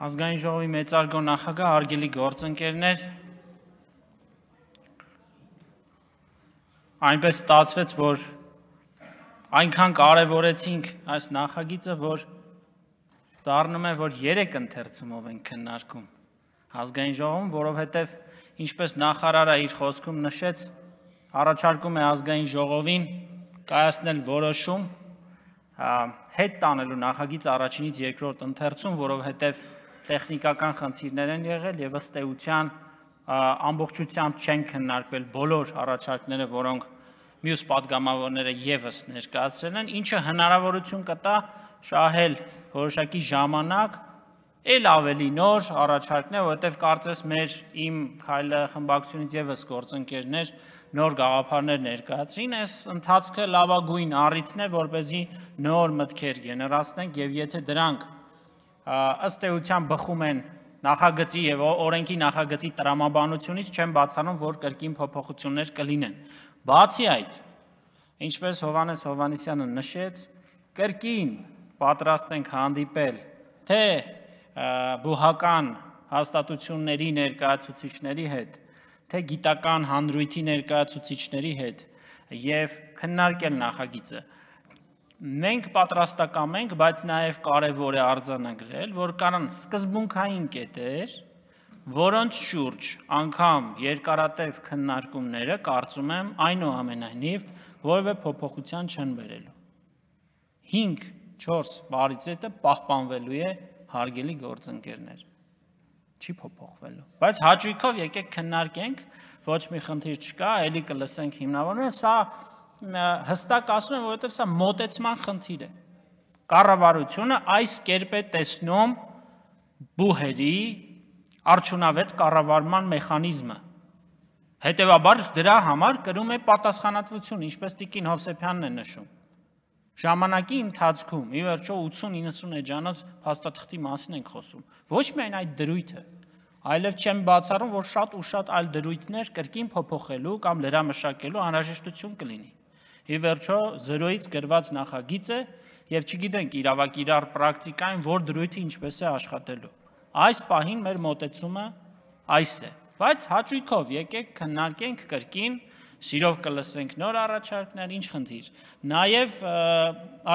ազգային ժողովի մեծարգո նախագահ, հարգելի գործընկերներ, այնպես ստացվեց, որ այնքան կարևորեցինք այս նախագիծը, որ դառնում է, որ 3 ընթերցումով են քննարկում ազգային ժողովում, որովհետև ինչպես նախարարը իր խոսքում նշեց, առաջարկում է ազգային ժողովին կայացնել որոշում հետ տանելու նախագիծ առաջինից երկրորդ ընթերցում, որովհետև տեխնիկական խնդիրներ են եղել եւ ըստ էության ամբողջությամբ չեն քննարկվել բոլոր առաջարկները, որոնք մյուս падգամավորները եւս ներկայացրել են, ինչը հնարավորություն կտա շահել որոշակի ժամանակ ել ավելի նոր առաջարկն է, որովհետև կարծես մեր իմ քայլը խմբակցությունից եւս գործընկերներ նոր գաղափարներ ներկայացրին, այս ընթացքը լավագույն առիթն է, որ เป զի նոր մտքեր գեներացնենք եւ եթե դրանք ըստ էության բխում են նախագծի եւ օրենքի նախագծի տրամաբանությունից չեն բացանում, որ կրկին փոփոխություններ կլինեն։ Բացի այդ, ինչպես Հովանես Հովանեսյանը նշեց, կրկին պատրաստ ենք հանդիպել թե բուհական հաստատությունների ներկայացուցիչների հետ, թե գիտական հանրույթի ներկայացուցիչների հետ եւ քննարկել նախագիծը մենք պատրաստակամ ենք, բայց նաև կարևոր է արձանագրել, որ կան սկզբունքային կետեր, որոնց շուրջ անգամ երկարատև քննարկումները կարծում եմ այնուամենայնիվ որևէ փոփոխության չեն բերելու։ 5-4 բարիցետը պահպանվելու է հարգելի գործընկերներ։ Չի փոփոխվելու։ Բայց հաճույքով եկեք քննարկենք, ոչ մի խնդիր չկա, ելի կլսենք հիմնավորները, սա հստակ ասում եմ, որովհետև սա մոտեցման խնդիր է։ Կառավարությունը այս կերպ է տեսնում բուհերի արդյունավետ կառավարման մեխանիզմը։ Հետևաբար դրա համար կրում է պատասխանատվություն, ինչպես Տիկին Հովսեփյանն է նշում։ Ժամանակի ընթացքում, ի վերջո 80-90 էջանոց փաստաթղթի մասին ենք խոսում։ Ոչ միայն այդ դրույթը, այլև չեմ բացառում, որ շատ ու շատ այլ դրույթներ կրկին փոփոխելու կամ լրամշակելու անհրաժեշտություն կլինի։ Ի վերջո 0-ից գրված նախագիծ է եւ չգիտենք իրավակ իրար պրակտիկային որ դրույթը ինչպես է աշխատելու։ Այս պահին մեր մտածումը այս է։ Բայց հաճույքով եկեք քննարկենք կրկին սիրով կլսենք նոր առաջարկներ, ինչ խնդիր։ Նաև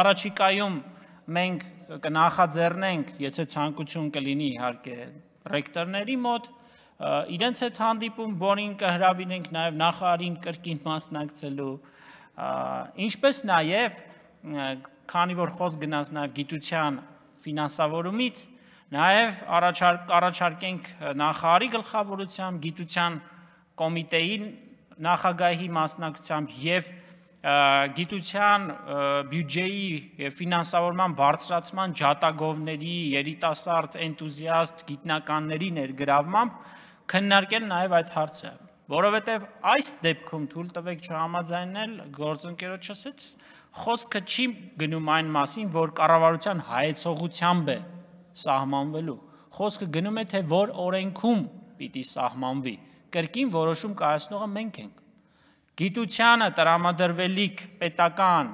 առաջիկայում մենք կնախաձեռնենք, եթե ցանկություն կլինի իհարկե ռեկտորների մոտ, իրենց հետ հանդիպում բորին կհրավիրենք նաև նախարարին կրկին մասնակցելու Ինչպես նաև քանի որ խոսք գնաց նաև գիտության ֆինանսավորումից, նաև առաջարկ առաջարկենք նախարարի գլխավորությամբ գիտության կոմիտեին նախագահի մասնակցությամբ եւ գիտության բյուջեի եւ ֆինանսավորման բարձրացման ջատագովների, երիտասարդ, ենթուզիաստ, գիտնականների ներգրավմամբ քննարկել նաև այդ հարցը Որովհետև այս դեպքում թույլ տվեք չհամաձայնել գործընկերոջս հետ, խոսքը չի գնում այն մասին, որ կառավարության հայեցողությամբ է սահմանվելու։ Խոսքը գնում է թե որ օրենքում պիտի սահմանվի։ Կրկին որոշում կայացնողը մենք ենք։ Գիտությանը տրամադրվելիք պետական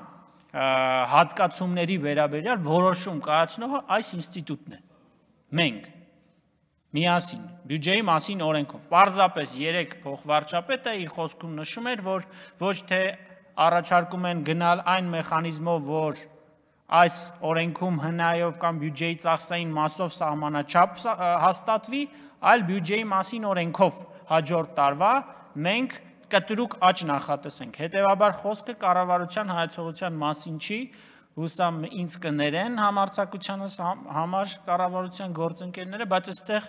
հատկացումների վերաբերյալ որոշում կայացնողը այս ինստիտուտն է։ Մենք միասին բյուջեի մասին օրենքով։ Պարզապես 3 փոխվարչապետը իր խոսքում նշում էր, որ ոչ թե առաջարկում են գնալ այն մեխանիզմով, որ այս օրենքում հնայով կամ բյուջեի ծախսային մասով սահմանաչափ հաստատվի, այլ բյուջեի մասին օրենքով հաջորդ տարվա մենք կտրուկ աճ նախատեսենք։ Հետևաբար խոսքը կառավարության հայացողության մասին չի, հուսամ ինձ կներեն համարցակությանս համար կառավարության գործընկերները, բայց այստեղ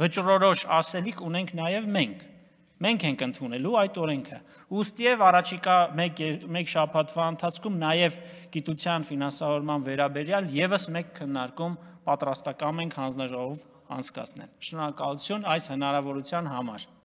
վճռորոշ ասելիք ունենք նաև մենք։ Մենք ենք ընդունելու այդ օրենքը։ Ոստի եւ առաջիկա 1 շաբաթվա ընթացքում նաև գիտության ֆինանսավորման վերաբերյալ եւս մեկ քննարկում պատրաստակամ ենք հանձնաժողով անցկացնել։ Շնորհակալություն այս հնարավորության համար։